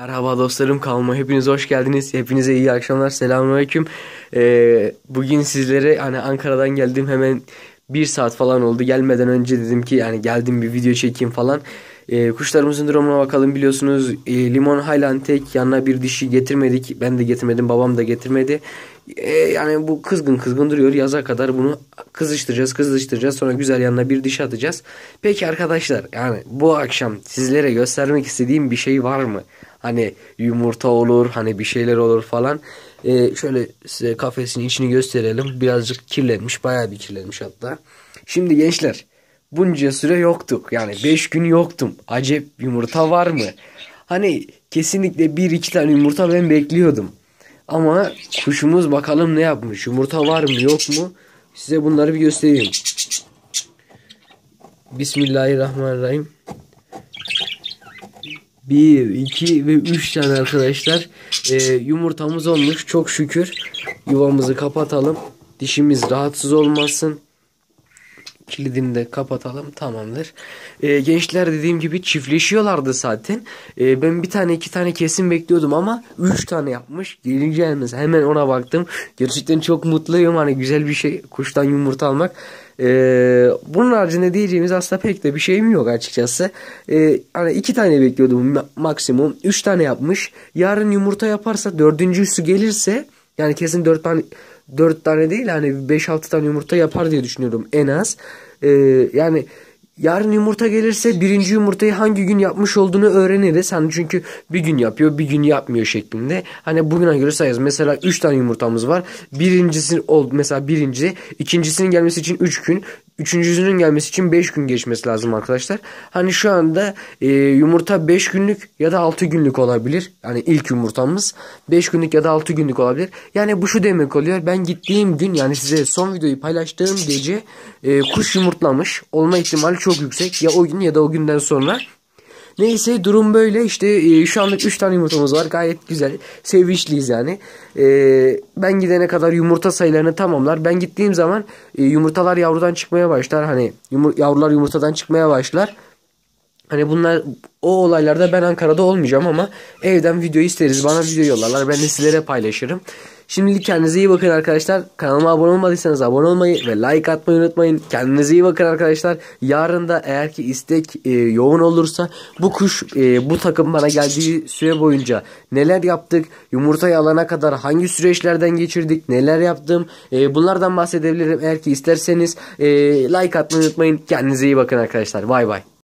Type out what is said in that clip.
Merhaba dostlarım kalma hepiniz hoş geldiniz. Hepinize iyi akşamlar. Selamünaleyküm. Ee, bugün sizlere hani Ankara'dan geldim hemen bir saat falan oldu. Gelmeden önce dedim ki yani geldim bir video çekeyim falan. Ee, kuşlarımızın durumuna bakalım biliyorsunuz. E, limon halen tek yanına bir dişi getirmedik. Ben de getirmedim babam da getirmedi. E, yani bu kızgın kızgın duruyor. Yaza kadar bunu kızıştıracağız kızıştıracağız. Sonra güzel yanına bir dişi atacağız. Peki arkadaşlar yani bu akşam sizlere göstermek istediğim bir şey var mı? Hani yumurta olur hani bir şeyler olur falan. Ee, şöyle size kafesinin içini gösterelim. Birazcık kirlenmiş bayağı bir kirlenmiş hatta. Şimdi gençler bunca süre yoktuk. Yani 5 gün yoktum. Acep yumurta var mı? Hani kesinlikle 1-2 tane yumurta ben bekliyordum. Ama kuşumuz bakalım ne yapmış. Yumurta var mı yok mu? Size bunları bir göstereyim. Bismillahirrahmanirrahim. 1, 2 ve 3 tane arkadaşlar e, yumurtamız olmuş. Çok şükür yuvamızı kapatalım. Dişimiz rahatsız olmasın kilidini de kapatalım tamamdır. E, gençler dediğim gibi çiftleşiyorlardı zaten. E, ben bir tane iki tane kesin bekliyordum ama üç tane yapmış. Gelince hemen ona baktım. Gerçekten çok mutluyum hani güzel bir şey kuştan yumurta almak. Ee, bunun haricinde diyeceğimiz aslında pek de bir şeyim yok açıkçası. Ee, hani iki tane bekliyordum maksimum. Üç tane yapmış. Yarın yumurta yaparsa dördüncüsü gelirse yani kesin 4 tane 4 tane değil hani 5-6 tane yumurta yapar diye düşünüyorum en az. Ee, yani yarın yumurta gelirse birinci yumurtayı hangi gün yapmış olduğunu öğreniriz. Hani çünkü bir gün yapıyor bir gün yapmıyor şeklinde. Hani bugüne göre sayarız. Mesela 3 tane yumurtamız var. Birincisi oldu mesela birinci. ikincisinin gelmesi için 3 gün. Üçüncüsünün gelmesi için 5 gün geçmesi lazım arkadaşlar. Hani şu anda e, yumurta 5 günlük ya da 6 günlük olabilir. Yani ilk yumurtamız 5 günlük ya da 6 günlük olabilir. Yani bu şu demek oluyor. Ben gittiğim gün yani size son videoyu paylaştığım gece e, kuş yumurtlamış olma ihtimali çok yüksek. Ya o gün ya da o günden sonra Neyse durum böyle işte e, şu anlık 3 tane yumurtamız var gayet güzel sevinçliyiz yani. E, ben gidene kadar yumurta sayılarını tamamlar. Ben gittiğim zaman e, yumurtalar yavrudan çıkmaya başlar hani yavrular yumurtadan çıkmaya başlar. Hani bunlar o olaylarda ben Ankara'da olmayacağım ama evden video isteriz. Bana video yollarlar. Ben de sizlere paylaşırım. Şimdilik kendinize iyi bakın arkadaşlar. Kanalıma abone olmadıysanız abone olmayı ve like atmayı unutmayın. Kendinize iyi bakın arkadaşlar. Yarın da eğer ki istek e, yoğun olursa bu kuş e, bu takım bana geldiği süre boyunca neler yaptık? Yumurtayı alana kadar hangi süreçlerden geçirdik? Neler yaptım? E, bunlardan bahsedebilirim. Eğer ki isterseniz e, like atmayı unutmayın. Kendinize iyi bakın arkadaşlar. Bay bay.